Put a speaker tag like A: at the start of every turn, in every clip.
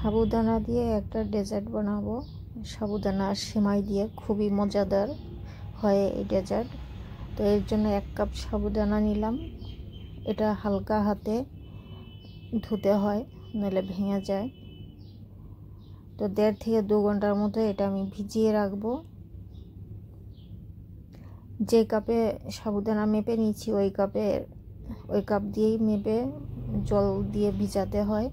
A: সাবুদানা দিয়ে একটা ডেজার্ট বানাবো সাবুদানা আর সেমাই দিয়ে খুবই মজাদার হয় এই ডেজার্ট তো এর জন্য এক কাপ সাবুদানা নিলাম এটা হালকা হাতে ধুতে হয় নাহলে ভেঙে যায় তো দেড় থেকে দু ঘন্টার মতো এটা আমি ভিজিয়ে রাখবো যে কাপে সাবুদানা মেপে নিচ্ছি ওই কাপে ওই কাপ দিয়েই মেপে জল দিয়ে ভিজাতে হয়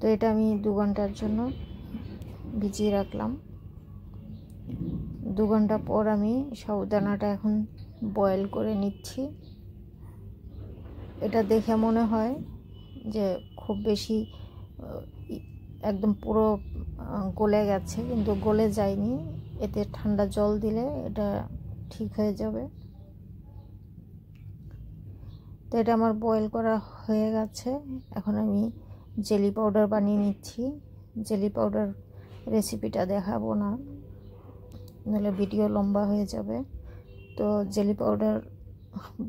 A: তো এটা আমি দু ঘন্টার জন্য ভিজিয়ে রাখলাম দু ঘন্টা পর আমি সাবুদানাটা এখন বয়েল করে নিচ্ছি এটা দেখে মনে হয় যে খুব বেশি একদম পুরো গলে গেছে কিন্তু গলে যায়নি এতে ঠান্ডা জল দিলে এটা ঠিক হয়ে যাবে তো এটা আমার বয়েল করা হয়ে গেছে এখন আমি জেলি পাউডার বানিয়ে নিচ্ছি জেলি পাউডার রেসিপিটা দেখাবো না নাহলে ভিডিও লম্বা হয়ে যাবে তো জেলি পাউডার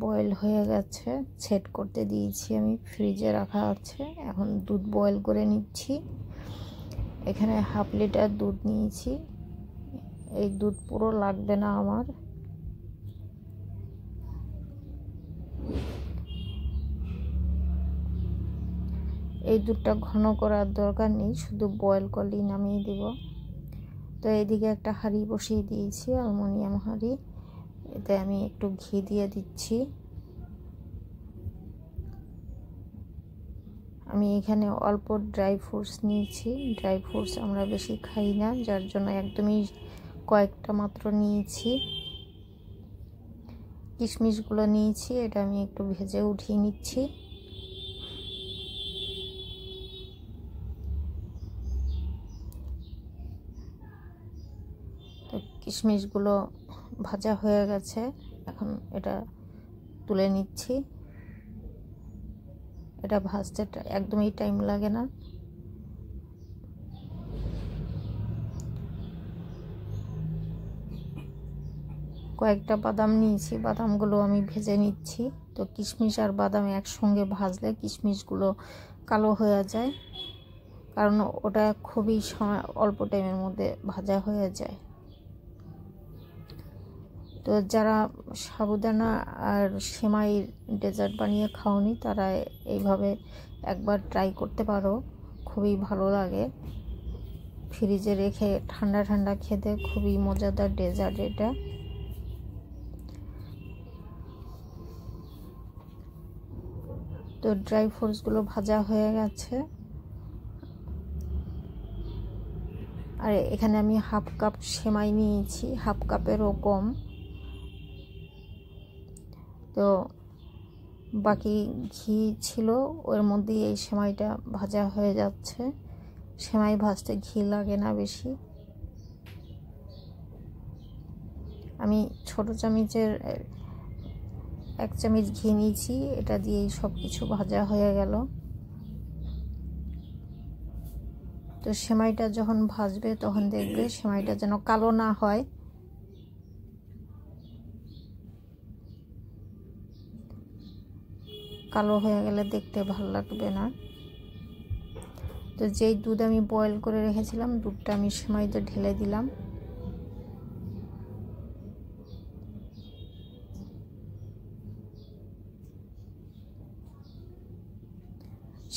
A: বয়েল হয়ে গেছে সেট করতে দিয়েছি আমি ফ্রিজে রাখা আছে এখন দুধ বয়েল করে নিচ্ছি এখানে হাফ লিটার দুধ নিয়েছি এই দুধ পুরো লাগবে না আমার এই দুধটা ঘন করার দরকার নেই শুধু বয়েল করলেই নামিয়ে দেব তো এদিকে একটা হাঁড়ি বসিয়ে দিয়েছি অ্যালমোনিয়াম হাঁড়ি এতে আমি একটু ঘি দিয়ে দিচ্ছি আমি এখানে অল্প ড্রাই ফ্রুটস নিয়েছি ড্রাই ফ্রুটস আমরা বেশি খাই না যার জন্য একদমই কয়েকটা মাত্র নিয়েছি কিশমিশগুলো নিয়েছি এটা আমি একটু ভেজে উঠিয়ে নিচ্ছি কিশমিশগুলো ভাজা হয়ে গেছে এখন এটা তুলে নিচ্ছি এটা ভাজতে একদমই টাইম লাগে না কয়েকটা বাদাম নিয়েছি বাদামগুলো আমি ভেজে নিচ্ছি তো কিশমিশ আর বাদাম একসঙ্গে ভাজলে কিশমিশগুলো কালো হয়ে যায় কারণ ওটা খুবই সময় অল্প টাইমের মধ্যে ভাজা হয়ে যায় তো যারা সাবুদানা আর সেমাই ডেজার্ট বানিয়ে খাওনি তারা এইভাবে একবার ট্রাই করতে পারো খুবই ভালো লাগে ফ্রিজে রেখে ঠান্ডা ঠান্ডা খেতে খুবই মজাদার ডেজার্ট এটা তো ড্রাই ফ্রুটসগুলো ভাজা হয়ে গেছে আর এখানে আমি হাফ কাপ সেমাই নিয়েছি হাফ কাপেরও কম তো বাকি ঘি ছিল ওর মধ্যেই এই সেমাইটা ভাজা হয়ে যাচ্ছে সেমাই ভাজতে ঘি লাগে না বেশি আমি ছোট চামিচের এক চামিচ ঘি নিয়েছি এটা দিয়েই সব কিছু ভাজা হয়ে গেল তো সেমাইটা যখন ভাজবে তখন দেখবে সেমাইটা যেন কালো না হয় কালো হয়ে গেলে দেখতে ভালো লাগবে না তো যেই দুধ আমি বয়েল করে রেখেছিলাম দুধটা আমি সময় তো ঢেলে দিলাম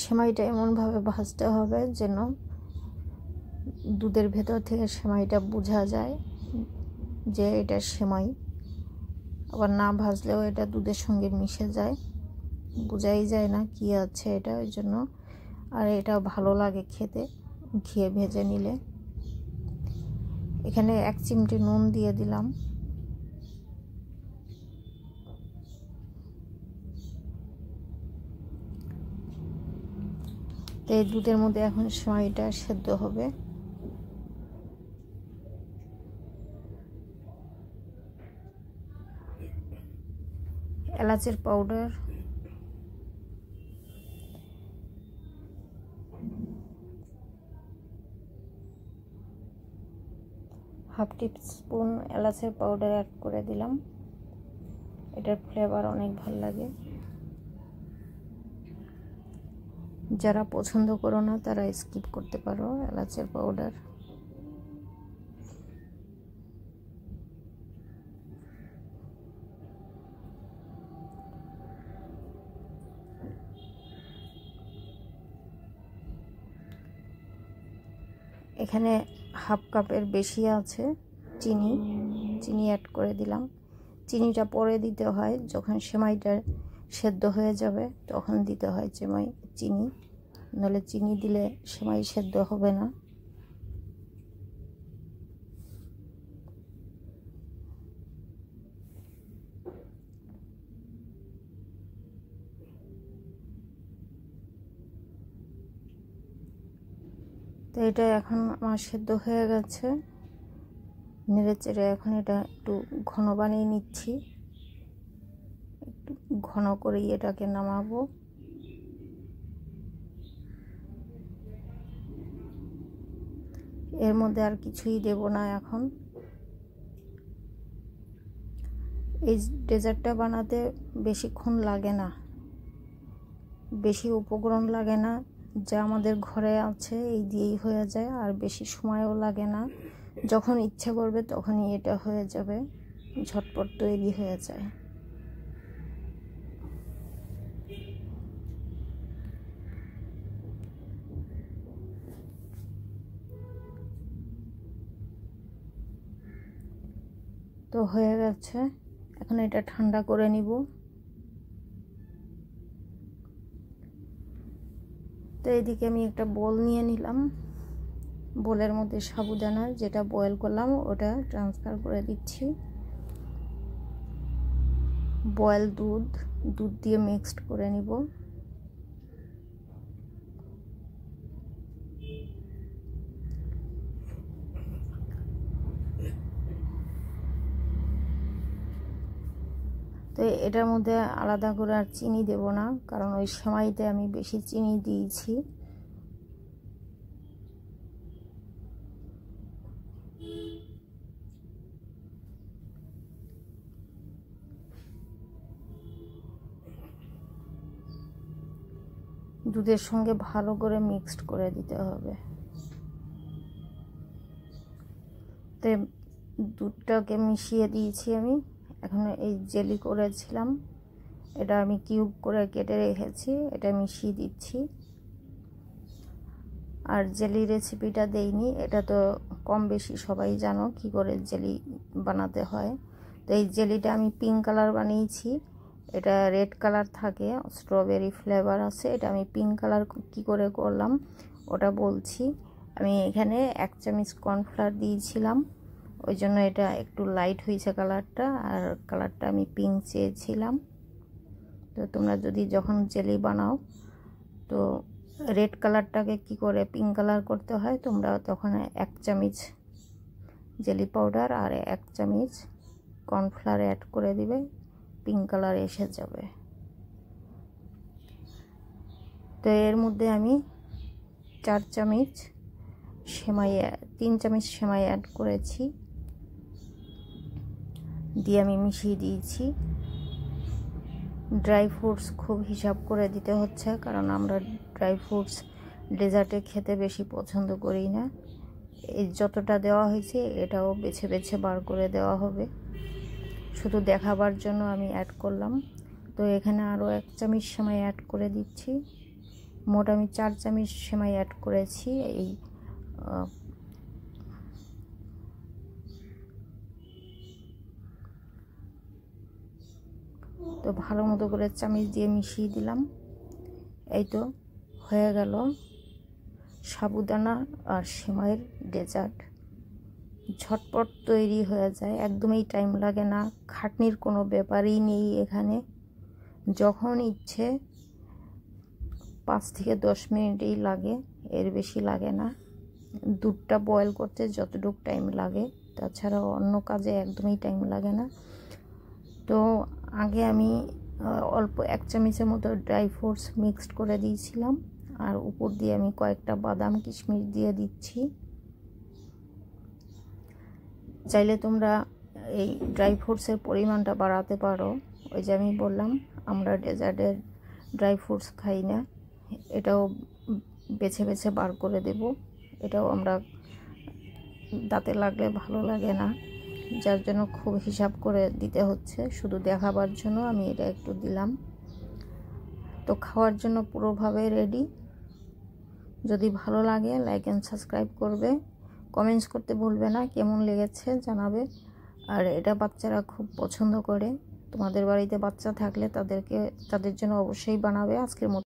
A: সেমাইটা এমনভাবে ভাজতে হবে যেন দুধের ভেতর থেকে সেমাইটা বোঝা যায় যে এটা সেমাই আবার না ভাজলেও এটা দুধের সঙ্গে মিশে যায় বোঝাই যায় না কি আছে এটা ওই জন্য আর এটা ভালো লাগে খেতে ঘিয়ে ভেজে নিলে এখানে এক চিমটি নুন দিয়ে দিলাম তো এই দুধের মধ্যে এখন সময়টা সেদ্ধ হবে এলাচের পাউডার হাফ স্পুন এলাচের পাউডার অ্যাড করে দিলাম এটার ফ্লেভার অনেক ভাল লাগে যারা পছন্দ করো না তারা স্কিপ করতে পারো এলাচের পাউডার এখানে হাফ কাপের বেশি আছে চিনি চিনি অ্যাড করে দিলাম চিনিটা পরে দিতে হয় যখন সেমাইটা সেদ্ধ হয়ে যাবে তখন দিতে হয় সেমাই চিনি নলে চিনি দিলে সেমাই সেদ্ধ হবে না এটা এখন আমার সেদ্ধ হয়ে গেছে নেড়ে চেড়ে এখন এটা একটু ঘন বানিয়ে নিচ্ছি একটু ঘন করেই এটাকে নামাবো এর মধ্যে আর কিছুই দেব না এখন এই ডেজার্টটা বানাতে বেশিক্ষণ লাগে না বেশি উপকরণ লাগে না যা আমাদের ঘরে আছে এই দিয়েই হয়ে যায় আর বেশি সময়ও লাগে না যখন ইচ্ছে করবে তখনই এটা হয়ে যাবে ঝটপট তৈরি হয়ে যায় তো হয়ে গেছে এখন এটা ঠান্ডা করে নিব এদিকে আমি একটা বল নিয়ে নিলাম বোলের মধ্যে সাবুদানা যেটা বয়েল করলাম ওটা ট্রান্সফার করে দিচ্ছি বয়েল দুধ দুধ দিয়ে মিক্সড করে নিব তো এটার মধ্যে আলাদা করে আর চিনি দেব না কারণ ওই সময়তে আমি বেশি চিনি দিয়েছি দুধের সঙ্গে ভালো করে মিক্সড করে দিতে হবে তো দুধটাকে মিশিয়ে দিয়েছি আমি এখন এই জেলি করেছিলাম এটা আমি কিউব করে কেটে রেখেছি এটা মিশিয়ে দিচ্ছি আর জেলি রেসিপিটা দেইনি এটা তো কম বেশি সবাই জানো কি করে জেলি বানাতে হয় তো এই জেলিটা আমি পিঙ্ক কালার বানিয়েছি এটা রেড কালার থাকে স্ট্রবেরি ফ্লেভার আছে এটা আমি পিঙ্ক কালার কি করে করলাম ওটা বলছি আমি এখানে এক চামচ কর্নফ্লাওয়ার দিয়েছিলাম ওই জন্য এটা একটু লাইট হয়েছে কালারটা আর কালারটা আমি পিঙ্ক চেয়েছিলাম তো তোমরা যদি যখন জেলি বানাও তো রেড কালারটাকে কি করে পিঙ্ক কালার করতে হয় তোমরা তখন এক চামচ জেলি পাউডার আর এক চামচ কর্নফ্লাওয়ার অ্যাড করে দিবে পিঙ্ক কালার এসে যাবে তো এর মধ্যে আমি চার চামচ সেমাই তিন চামচ সেমাই অ্যাড করেছি দিয়ে আমি মিশিয়ে দিয়েছি ড্রাই ফ্রুটস খুব হিসাব করে দিতে হচ্ছে কারণ আমরা ড্রাই ফ্রুটস ডেজার্টে খেতে বেশি পছন্দ করি না এই যতটা দেওয়া হয়েছে এটাও বেছে বেছে বার করে দেওয়া হবে শুধু দেখাবার জন্য আমি অ্যাড করলাম তো এখানে আরও এক চামিচ সেমাই অ্যাড করে দিচ্ছি মোট আমি চার চামিচ সেমাই অ্যাড করেছি এই তো ভালো মতো করে চামিচ দিয়ে মিশিয়ে দিলাম এই তো হয়ে গেল সাবুদানা আর সেমাইয়ের ডেজার্ট ঝটপট তৈরি হয়ে যায় একদমই টাইম লাগে না খাটনির কোনো ব্যাপারই নেই এখানে যখন ইচ্ছে পাঁচ থেকে দশ মিনিটই লাগে এর বেশি লাগে না দুধটা বয়েল করতে যতটুকু টাইম লাগে তাছাড়া অন্য কাজে একদমই টাইম লাগে না তো আগে আমি অল্প এক চামচের মতো ড্রাই ফ্রুটস মিক্সড করে দিয়েছিলাম আর উপর দিয়ে আমি কয়েকটা বাদাম কিশমিশ দিয়ে দিচ্ছি চাইলে তোমরা এই ড্রাই ফ্রুটসের পরিমাণটা বাড়াতে পারো ওই যে আমি বললাম আমরা ডেজার্টের ড্রাই ফ্রুটস খাই না এটাও বেছে বেছে বার করে দেব এটাও আমরা দাঁতে লাগলে ভালো লাগে না যার জন্য খুব হিসাব করে দিতে হচ্ছে শুধু দেখাবার জন্য আমি এটা একটু দিলাম তো খাওয়ার জন্য পুরোভাবে রেডি যদি ভালো লাগে লাইক অ্যান্ড সাবস্ক্রাইব করবে কমেন্টস করতে ভুলবে না কেমন লেগেছে জানাবে আর এটা বাচ্চারা খুব পছন্দ করে তোমাদের বাড়িতে বাচ্চা থাকলে তাদেরকে তাদের জন্য অবশ্যই বানাবে আজকের মতো